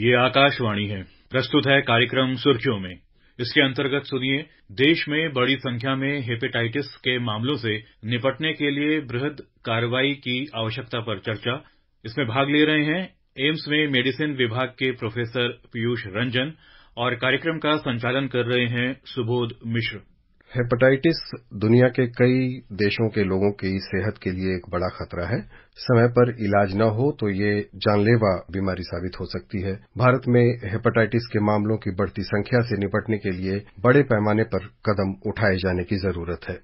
ये आकाशवाणी है प्रस्तुत है कार्यक्रम सुर्खियों में इसके अंतर्गत सुनिए देश में बड़ी संख्या में हेपेटाइटिस के मामलों से निपटने के लिए बृहद कार्रवाई की आवश्यकता पर चर्चा इसमें भाग ले रहे हैं एम्स में मेडिसिन विभाग के प्रोफेसर पीयूष रंजन और कार्यक्रम का संचालन कर रहे हैं सुबोध मिश्र हेपेटाइटिस दुनिया के कई देशों के लोगों की सेहत के लिए एक बड़ा खतरा है समय पर इलाज न हो तो ये जानलेवा बीमारी साबित हो सकती है भारत में हेपेटाइटिस के मामलों की बढ़ती संख्या से निपटने के लिए बड़े पैमाने पर कदम उठाए जाने की जरूरत है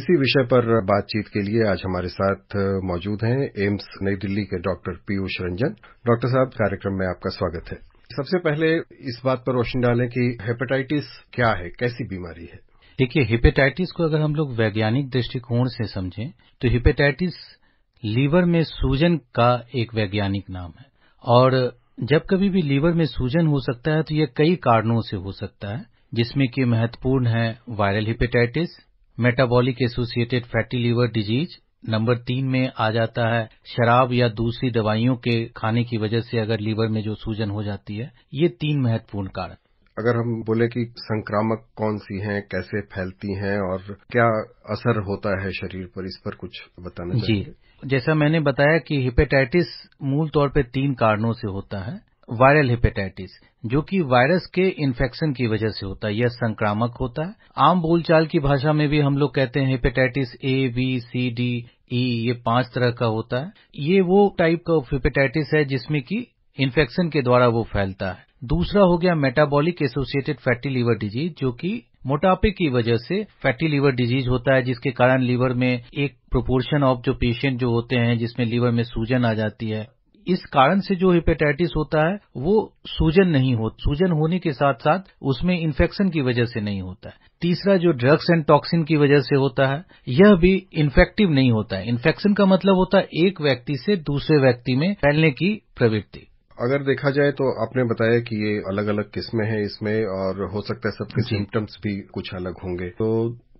इसी विषय पर बातचीत के लिए आज हमारे साथ मौजूद हैं एम्स नई दिल्ली के डॉक्टर पीयूष रंजन डॉक्टर साहब कार्यक्रम में आपका स्वागत है सबसे पहले इस बात पर रोशनी डालें कि हेपेटाइटिस क्या है कैसी बीमारी है देखिए हिपेटाइटिस को अगर हम लोग वैज्ञानिक दृष्टिकोण से समझें तो हिपेटाइटिस लीवर में सूजन का एक वैज्ञानिक नाम है और जब कभी भी लीवर में सूजन हो सकता है तो यह कई कारणों से हो सकता है जिसमें कि महत्वपूर्ण है viral hepatitis metabolic associated fatty liver disease number तीन में आ जाता है शराब या दूसरी दवाइयों के खाने की वजह से अगर लीवर में जो सूजन हो जाती है ये तीन महत्वपूर्ण कारण अगर हम बोले कि संक्रामक कौन सी हैं कैसे फैलती हैं और क्या असर होता है शरीर पर इस पर कुछ बताना जी जैसा मैंने बताया कि हिपेटाइटिस मूल तौर पर तीन कारणों से होता है वायरल हेपेटाइटिस जो कि वायरस के इन्फेक्शन की वजह से होता है यह संक्रामक होता है आम बोलचाल की भाषा में भी हम लोग कहते हैं hepatitis A B C D E e, ये पांच तरह का होता है ये वो टाइप का हेपेटाइटिस है जिसमें कि इन्फेक्शन के द्वारा वो फैलता है दूसरा हो गया metabolic associated fatty liver disease जो कि मोटापे की वजह से फैटी लीवर डिजीज होता है जिसके कारण लीवर में एक प्रोपोर्शन ऑफ जो पेशेंट जो होते हैं जिसमें लीवर में सूजन आ जाती है इस कारण से जो हेपेटाइटिस होता है वो सूजन नहीं होता सूजन होने के साथ साथ उसमें इन्फेक्शन की वजह से नहीं होता है तीसरा जो ड्रग्स एंड टॉक्सिन की वजह से होता है यह भी इन्फेक्टिव नहीं होता है इन्फेक्शन का मतलब होता है एक व्यक्ति से दूसरे व्यक्ति में फैलने की प्रवृत्ति अगर देखा जाए तो आपने बताया कि ये अलग अलग किस्में हैं इसमें और हो सकता है सबके सिम्टम्स भी कुछ अलग होंगे तो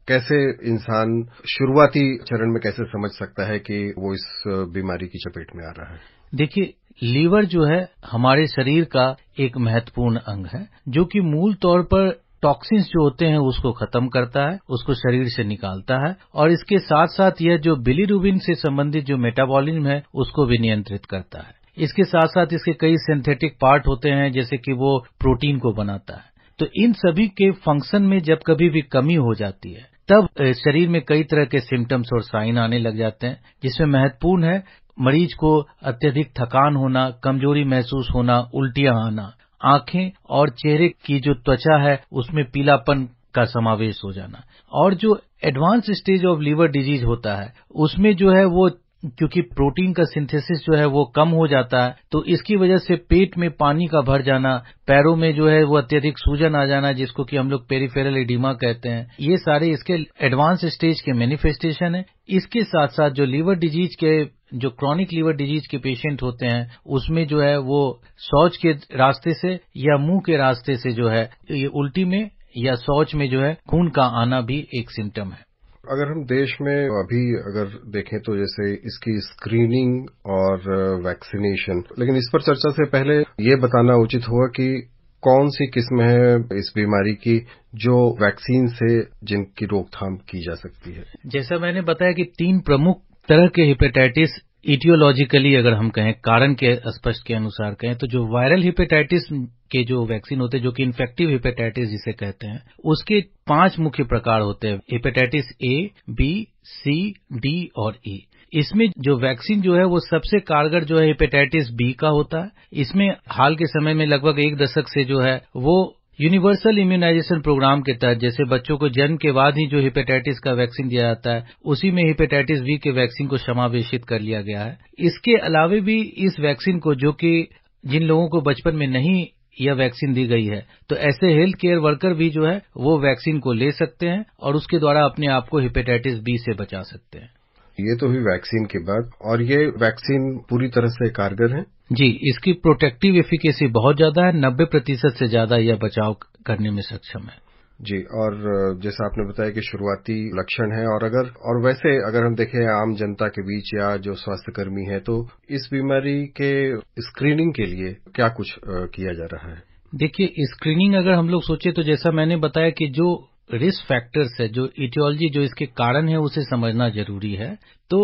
कैसे इंसान शुरुआती चरण में कैसे समझ सकता है कि वो इस बीमारी की चपेट में आ रहा है देखिए लीवर जो है हमारे शरीर का एक महत्वपूर्ण अंग है जो कि मूल तौर पर टॉक्सिन्स जो होते हैं उसको खत्म करता है उसको शरीर से निकालता है और इसके साथ साथ यह जो बिलीरुबिन से संबंधित जो मेटाबॉलिज्म है उसको भी नियंत्रित करता है इसके साथ साथ इसके कई सिंथेटिक पार्ट होते हैं जैसे कि वो प्रोटीन को बनाता है तो इन सभी के फंक्शन में जब कभी भी कमी हो जाती है तब शरीर में कई तरह के सिम्टम्स और साइन आने लग जाते हैं जिसमें महत्वपूर्ण है मरीज को अत्यधिक थकान होना कमजोरी महसूस होना उल्टियां आना आंखें और चेहरे की जो त्वचा है उसमें पीलापन का समावेश हो जाना और जो advance stage of liver disease होता है उसमें जो है वो क्योंकि प्रोटीन का सिंथेसिस जो है वो कम हो जाता है तो इसकी वजह से पेट में पानी का भर जाना पैरों में जो है वो अत्यधिक सूजन आ जाना जिसको कि हम लोग पेरीफेरल एडिमा कहते हैं ये सारे इसके एडवांस स्टेज के मैनिफेस्टेशन है इसके साथ साथ जो लीवर डिजीज के जो क्रॉनिक लीवर डिजीज के पेशेंट होते हैं उसमें जो है वो शौच के रास्ते से या मुंह के रास्ते से जो है ये उल्टी में या शौच में जो है खून का आना भी एक सिम्टम है अगर हम देश में अभी अगर देखें तो जैसे इसकी स्क्रीनिंग और वैक्सीनेशन लेकिन इस पर चर्चा से पहले ये बताना उचित हुआ कि कौन सी किस्म है इस बीमारी की जो वैक्सीन से जिनकी रोकथाम की जा सकती है जैसा मैंने बताया कि तीन प्रमुख तरह के हेपेटाइटिस इटियोलॉजिकली अगर हम कहें कारण के स्पष्ट के अनुसार कहें तो जो वायरल हिपेटाइटिस के जो वैक्सीन होते हैं जो कि इन्फेक्टिव हिपेटाइटिस जिसे कहते हैं उसके पांच मुख्य प्रकार होते हैं hepatitis A B C D और ई e. इसमें जो वैक्सीन जो है वो सबसे कारगर जो है हेपेटाइटिस बी का होता है इसमें हाल के समय में लगभग एक दशक से जो है वो यूनिवर्सल इम्यूनाइजेशन प्रोग्राम के तहत जैसे बच्चों को जन्म के बाद ही जो हेपेटाइटिस का वैक्सीन दिया जाता है उसी में हिपेटाइटिस बी के वैक्सीन को समावेशित कर लिया गया है इसके अलावे भी इस वैक्सीन को जो कि जिन लोगों को बचपन में नहीं यह वैक्सीन दी गई है तो ऐसे हेल्थ केयर वर्कर भी जो है वो वैक्सीन को ले सकते हैं और उसके द्वारा अपने आप को हेपेटाइटिस बी से बचा सकते हैं ये तो हुई वैक्सीन के बाद और ये वैक्सीन पूरी तरह से कारगर है जी इसकी प्रोटेक्टिव एफिकेसी बहुत ज्यादा है नब्बे प्रतिशत से ज्यादा यह बचाव करने में सक्षम है जी और जैसा आपने बताया कि शुरुआती लक्षण है और अगर और वैसे अगर हम देखें आम जनता के बीच या जो स्वास्थ्यकर्मी है तो इस बीमारी के स्क्रीनिंग के लिए क्या कुछ किया जा रहा है देखिए स्क्रीनिंग अगर हम लोग सोचे तो जैसा मैंने बताया कि जो रिस्क फैक्टर्स है जो इटियोलॉजी जो इसके कारण है उसे समझना जरूरी है तो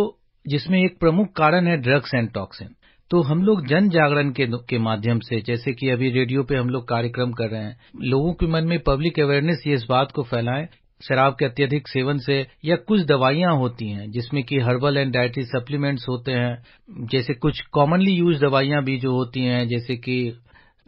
जिसमें एक प्रमुख कारण है ड्रग्स एंड टॉक्सिन तो हम लोग जन जागरण के, के माध्यम से जैसे कि अभी रेडियो पे हम लोग कार्यक्रम कर रहे हैं लोगों के मन में पब्लिक अवेयरनेस ये इस बात को फैलाएं शराब के अत्यधिक सेवन से या कुछ दवाइयां होती हैं जिसमें कि हर्बल एंड डायटरी सप्लीमेंट्स होते हैं जैसे कुछ कॉमनली यूज दवाइयां भी जो होती हैं जैसे कि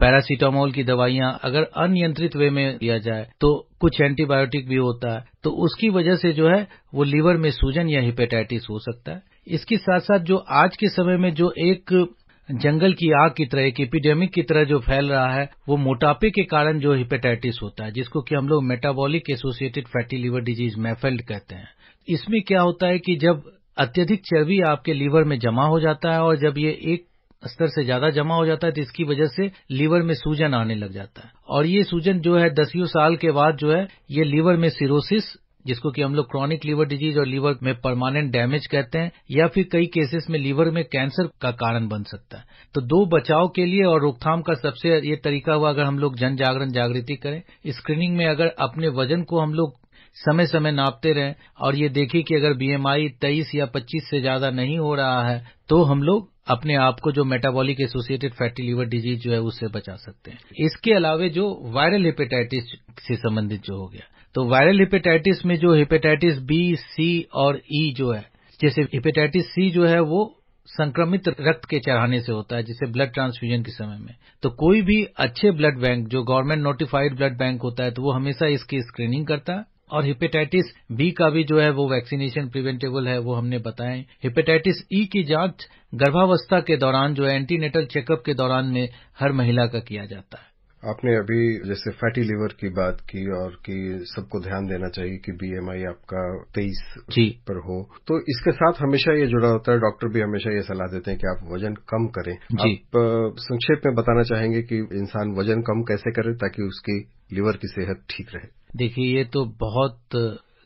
पैरासीटामोल की दवाइयाँ अगर अनियंत्रित वे में दिया जाए तो कुछ एंटीबायोटिक भी होता है तो उसकी वजह से जो है वो लीवर में सूजन या हिपेटाइटिस हो सकता है इसके साथ साथ जो आज के समय में जो एक जंगल की आग की तरह एक एपिडेमिक की तरह जो फैल रहा है वो मोटापे के कारण जो हिपेटाइटिस होता है जिसको कि हम लोग metabolic associated fatty liver disease MAFLD कहते हैं इसमें क्या होता है कि जब अत्यधिक चर्बी आपके लीवर में जमा हो जाता है और जब ये एक स्तर से ज्यादा जमा हो जाता है तो इसकी वजह से लीवर में सूजन आने लग जाता है और ये सूजन जो है दसियों साल के बाद जो है ये लीवर में सिरोसिस जिसको कि हम लोग क्रॉनिक लीवर डिजीज और लीवर में परमानेंट डैमेज कहते हैं या फिर कई केसेस में लीवर में कैंसर का कारण बन सकता है तो दो बचाव के लिए और रोकथाम का सबसे ये तरीका हुआ अगर हम लोग जन जागरण जागृति करें स्क्रीनिंग में अगर अपने वजन को हम लोग समय समय नापते रहें और ये देखें कि अगर बीएमआई 23 या 25 से ज्यादा नहीं हो रहा है तो हम लोग अपने आप को जो metabolic associated fatty liver disease जो है उससे बचा सकते हैं इसके अलावा जो वायरल हेपेटाइटिस से संबंधित जो हो गया तो वायरल हेपेटाइटिस में जो हेपेटाइटिस बी सी और ई e जो है जैसे हेपेटाइटिस सी जो है वो संक्रमित रक्त के चढ़ाने से होता है जैसे ब्लड ट्रांसफ्यूजन के समय में तो कोई भी अच्छे ब्लड बैंक जो गवर्नमेंट नोटिफाइड ब्लड बैंक होता है तो वो हमेशा इसकी स्क्रीनिंग करता है और हेपेटाइटिस बी का भी जो है वो वैक्सीनेशन प्रिवेंटेबल है वो हमने बताए हेपेटाइटिस ई e की जांच गर्भावस्था के दौरान जो है एंटीनेटल चेकअप के दौरान में हर महिला का किया जाता है आपने अभी जैसे फैटी लिवर की बात की और कि सबको ध्यान देना चाहिए कि बीएमआई आपका तेईस पर हो तो इसके साथ हमेशा ये जुड़ा होता है डॉक्टर भी हमेशा ये सलाह देते हैं कि आप वजन कम करें जी। आप संक्षेप में बताना चाहेंगे कि इंसान वजन कम कैसे करे ताकि उसकी लिवर की सेहत ठीक रहे देखिए ये तो बहुत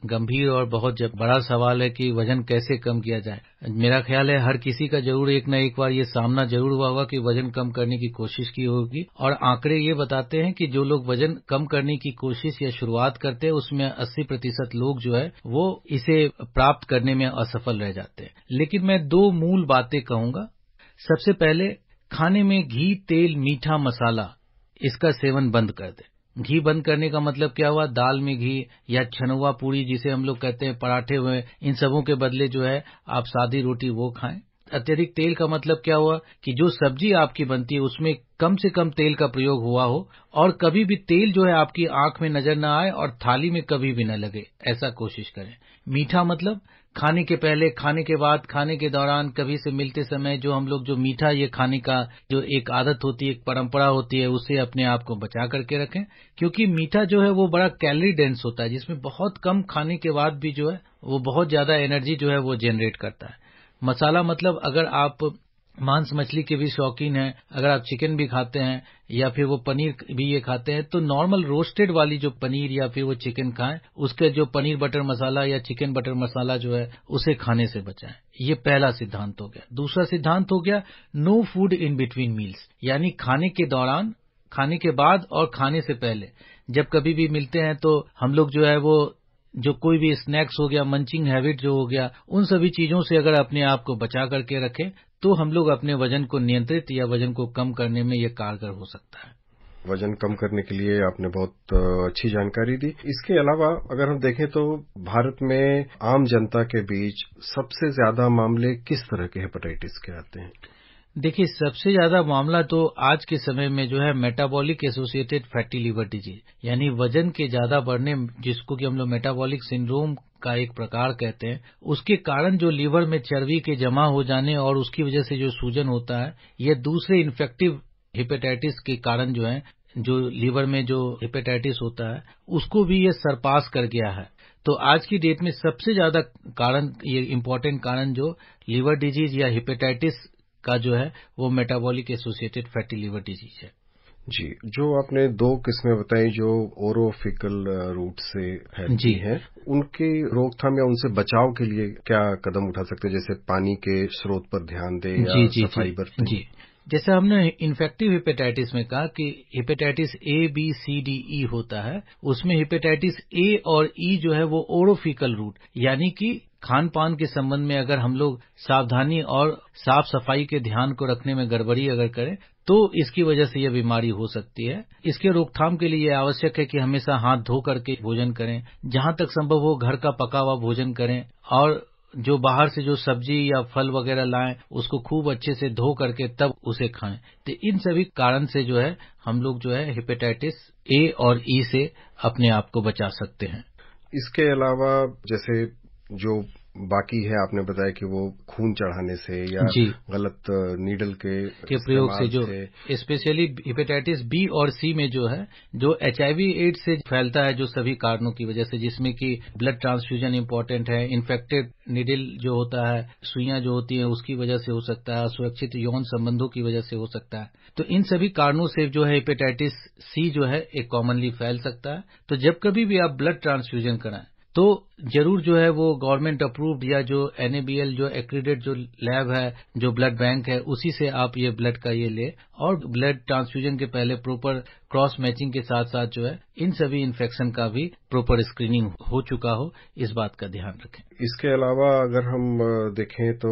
गंभीर और बहुत बड़ा सवाल है कि वजन कैसे कम किया जाए मेरा ख्याल है हर किसी का जरूर एक न एक बार ये सामना जरूर हुआ होगा कि वजन कम करने की कोशिश की होगी और आंकड़े ये बताते हैं कि जो लोग वजन कम करने की कोशिश या शुरुआत करते हैं उसमें 80 प्रतिशत लोग जो है वो इसे प्राप्त करने में असफल रह जाते हैं लेकिन मैं दो मूल बातें कहूंगा सबसे पहले खाने में घी तेल मीठा मसाला इसका सेवन बंद कर दें घी बंद करने का मतलब क्या हुआ दाल में घी या छनुआ पूरी जिसे हम लोग कहते हैं पराठे हुए इन सबों के बदले जो है आप सादी रोटी वो खाएं अत्यधिक तेल का मतलब क्या हुआ कि जो सब्जी आपकी बनती है उसमें कम से कम तेल का प्रयोग हुआ हो और कभी भी तेल जो है आपकी आंख में नजर न आए और थाली में कभी भी न लगे ऐसा कोशिश करें मीठा मतलब खाने के पहले खाने के बाद खाने के दौरान कभी से मिलते समय जो हम लोग जो मीठा ये खाने का जो एक आदत होती है एक परंपरा होती है उसे अपने आप को बचा करके रखें क्योंकि मीठा जो है वो बड़ा कैलरी डेंस होता है जिसमें बहुत कम खाने के बाद भी जो है वो बहुत ज्यादा एनर्जी जो है वो जनरेट करता है मसाला मतलब अगर आप मांस मछली के भी शौकीन हैं अगर आप चिकन भी खाते हैं या फिर वो पनीर भी ये खाते हैं तो नॉर्मल रोस्टेड वाली जो पनीर या फिर वो चिकन खाएं उसके जो पनीर बटर मसाला या चिकन बटर मसाला जो है उसे खाने से बचाएं ये पहला सिद्धांत हो गया दूसरा सिद्धांत हो गया no food in between meals यानी खाने के दौरान खाने के बाद और खाने से पहले जब कभी भी मिलते हैं तो हम लोग जो है वो जो कोई भी स्नैक्स हो गया मंचिंग हैबिट जो हो गया उन सभी चीजों से अगर अपने आप को बचा करके रखें तो हम लोग अपने वजन को नियंत्रित या वजन को कम करने में यह कारगर हो सकता है वजन कम करने के लिए आपने बहुत अच्छी जानकारी दी इसके अलावा अगर हम देखें तो भारत में आम जनता के बीच सबसे ज्यादा मामले किस तरह के हेपेटाइटिस के आते हैं देखिए सबसे ज्यादा मामला तो आज के समय में जो है metabolic associated fatty liver disease यानी वजन के ज्यादा बढ़ने जिसको कि हम लोग मेटाबॉलिक सिंड्रोम का एक प्रकार कहते हैं उसके कारण जो लीवर में चर्बी के जमा हो जाने और उसकी वजह से जो सूजन होता है यह दूसरे इन्फेक्टिव हेपेटाइटिस के कारण जो है जो लीवर में जो हेपेटाइटिस होता है उसको भी ये सरपास कर गया है तो आज की डेट में सबसे ज्यादा कारण ये इम्पोर्टेंट कारण जो लीवर डिजीज या हेपेटाइटिस का जो है वो metabolic associated fatty liver disease है जी जो आपने दो किस्में बताई जो ओरोफिकल रूट uh, से है जी है उनके रोकथाम या उनसे बचाव के लिए क्या कदम उठा सकते हैं जैसे पानी के स्रोत पर ध्यान दें या जी, सफाई बरतें जी जैसे हमने इन्फेक्टिव हेपेटाइटिस में कहा कि hepatitis A B C D E होता है उसमें हेपेटाइटिस ए और ई e जो है वो ओरोफिकल रूट यानी कि खान पान के संबंध में अगर हम लोग सावधानी और साफ सफाई के ध्यान को रखने में गड़बड़ी अगर करें तो इसकी वजह से यह बीमारी हो सकती है इसके रोकथाम के लिए आवश्यक है कि हमेशा हाथ धो करके भोजन करें जहां तक संभव हो घर का पका हुआ भोजन करें और जो बाहर से जो सब्जी या फल वगैरह लाएं उसको खूब अच्छे से धो करके तब उसे खाएं तो इन सभी कारण से जो है हम लोग जो है हेपेटाइटिस ए और ई e से अपने आप को बचा सकते हैं इसके अलावा जैसे जो बाकी है आपने बताया कि वो खून चढ़ाने से या गलत नीडल के, के प्रयोग से जो स्पेशली हेपेटाइटिस बी और सी में जो है जो एचआईवी एड्स से फैलता है जो सभी कारणों की वजह से जिसमें कि ब्लड ट्रांसफ्यूजन इम्पोर्टेंट है इन्फेक्टेड नीडल जो होता है सुइयां जो होती हैं उसकी वजह से हो सकता है सुरक्षित यौन संबंधों की वजह से हो सकता है तो इन सभी कारणों से जो है हेपेटाइटिस सी जो है एक कॉमनली फैल सकता है तो जब कभी भी आप ब्लड ट्रांसफ्यूजन कराएं तो जरूर जो है वो गवर्नमेंट अप्रूव्ड या जो एनएबीएल जो एक्रीडेड जो लैब है जो ब्लड बैंक है उसी से आप ये ब्लड का ये ले और ब्लड ट्रांसफ्यूजन के पहले प्रॉपर क्रॉस मैचिंग के साथ साथ जो है इन सभी इन्फेक्शन का भी प्रॉपर स्क्रीनिंग हो चुका हो इस बात का ध्यान रखें इसके अलावा अगर हम देखें तो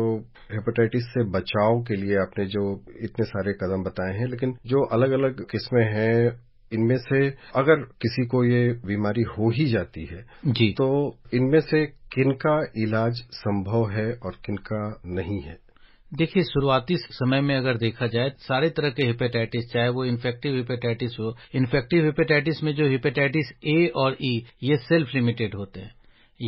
हेपेटाइटिस से बचाव के लिए आपने जो इतने सारे कदम बताए हैं लेकिन जो अलग अलग किस्में हैं इनमें से अगर किसी को ये बीमारी हो ही जाती है जी तो इनमें से किनका इलाज संभव है और किनका नहीं है देखिए शुरुआती समय में अगर देखा जाए सारे तरह के हेपेटाइटिस चाहे वो इन्फेक्टिव हेपेटाइटिस हो इन्फेक्टिव हेपेटाइटिस में जो हेपेटाइटिस ए और ई e, ये सेल्फ लिमिटेड होते हैं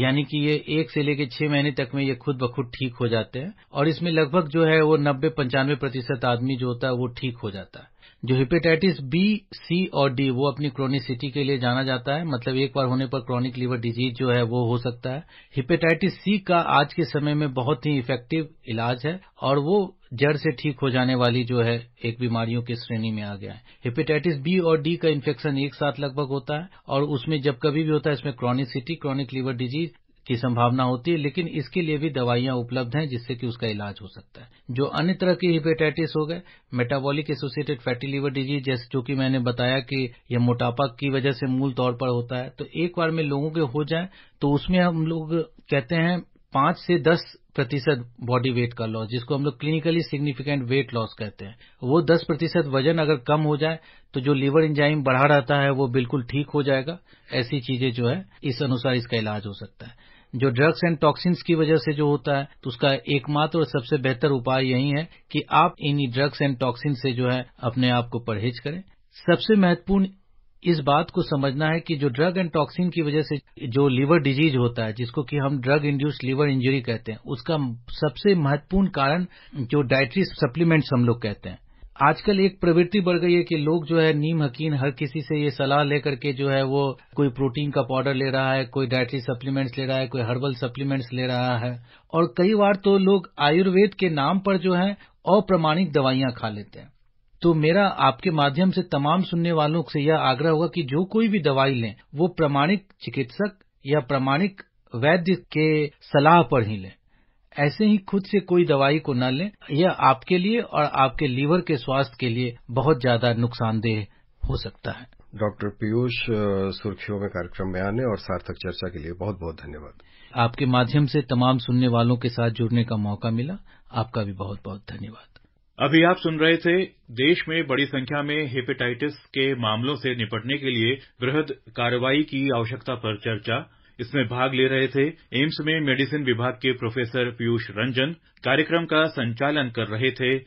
यानी कि ये एक से लेकर छह महीने तक में ये खुद बखुद ठीक हो जाते हैं और इसमें लगभग जो है वो नब्बे पंचानवे प्रतिशत आदमी जो होता है वो ठीक हो जाता है जो हेपेटाइटिस बी सी और डी वो अपनी क्रोनिसिटी के लिए जाना जाता है मतलब एक बार होने पर क्रॉनिक लीवर डिजीज जो है वो हो सकता है हेपेटाइटिस सी का आज के समय में बहुत ही इफेक्टिव इलाज है और वो जड़ से ठीक हो जाने वाली जो है एक बीमारियों की श्रेणी में आ गया है हेपेटाइटिस बी और डी का इन्फेक्शन एक साथ लगभग होता है और उसमें जब कभी भी होता है इसमें क्रॉनिसिटी क्रॉनिक लीवर डिजीज की संभावना होती है लेकिन इसके लिए भी दवाइयां उपलब्ध हैं जिससे कि उसका इलाज हो सकता है जो अन्य तरह की हिपेटाइटिस हो गए metabolic associated fatty liver disease जैसे जो कि मैंने बताया कि यह मोटापा की वजह से मूल तौर पर होता है तो एक बार में लोगों के हो जाए तो उसमें हम लोग कहते हैं पांच से दस प्रतिशत बॉडी वेट का लॉस जिसको हम लोग क्लिनिकली सिग्निफिकेंट वेट लॉस कहते हैं वो दस प्रतिशत वजन अगर कम हो जाए तो जो लीवर इंजाइम बढ़ा रहता है वो बिल्कुल ठीक हो जाएगा ऐसी चीजें जो है इस अनुसार इसका इलाज हो सकता है जो ड्रग्स एंड टॉक्सिन्स की वजह से जो होता है तो उसका एकमात्र और सबसे बेहतर उपाय यही है कि आप इन्हीं ड्रग्स एंड टॉक्सिन से जो है अपने आप को परहेज करें सबसे महत्वपूर्ण इस बात को समझना है कि जो ड्रग एंड टॉक्सिन की वजह से जो लीवर डिजीज होता है जिसको कि हम ड्रग इंड्यूस्ड लीवर इंजरी कहते हैं उसका सबसे महत्वपूर्ण कारण जो डायट्री सप्लीमेंट्स हम लोग कहते हैं आजकल एक प्रवृत्ति बढ़ गई है कि लोग जो है नीम हकीन हर किसी से ये सलाह लेकर के जो है वो कोई प्रोटीन का पाउडर ले रहा है कोई डायट्री सप्लीमेंट्स ले रहा है कोई हर्बल सप्लीमेंट्स ले रहा है और कई बार तो लोग आयुर्वेद के नाम पर जो है अप्रमाणिक दवाइयां खा लेते हैं तो मेरा आपके माध्यम से तमाम सुनने वालों से यह आग्रह होगा कि जो कोई भी दवाई लें वो प्रमाणिक चिकित्सक या प्रमाणिक वैद्य के सलाह पर ही लें ऐसे ही खुद से कोई दवाई को न लें यह आपके लिए और आपके लीवर के स्वास्थ्य के लिए बहुत ज्यादा नुकसानदेह हो सकता है डॉक्टर पीयूष सुर्खियों में कार्यक्रम में आने और सार्थक चर्चा के लिए बहुत बहुत धन्यवाद आपके माध्यम से तमाम सुनने वालों के साथ जुड़ने का मौका मिला आपका भी बहुत बहुत धन्यवाद अभी आप सुन रहे थे देश में बड़ी संख्या में हेपेटाइटिस के मामलों से निपटने के लिए वृहद कार्रवाई की आवश्यकता पर चर्चा इसमें भाग ले रहे थे एम्स में मेडिसिन विभाग के प्रोफेसर पीयूष रंजन कार्यक्रम का संचालन कर रहे थे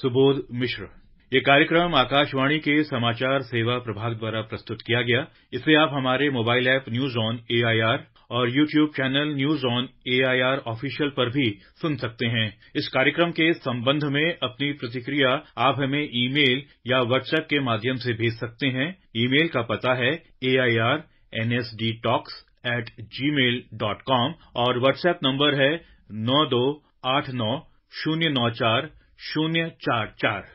सुबोध मिश्र ये कार्यक्रम आकाशवाणी के समाचार सेवा प्रभाग द्वारा प्रस्तुत किया गया इसे आप हमारे mobile app news on AIR और YouTube channel news on AIR official पर भी सुन सकते हैं इस कार्यक्रम के संबंध में अपनी प्रतिक्रिया आप हमें ईमेल या व्हाट्सएप के माध्यम से भेज सकते हैं ईमेल का पता है A I R N S D talks at Gmail dot com और व्हाट्सएप नंबर है नौ दो आठ नौ शून्य नौ चार शून्य चार चार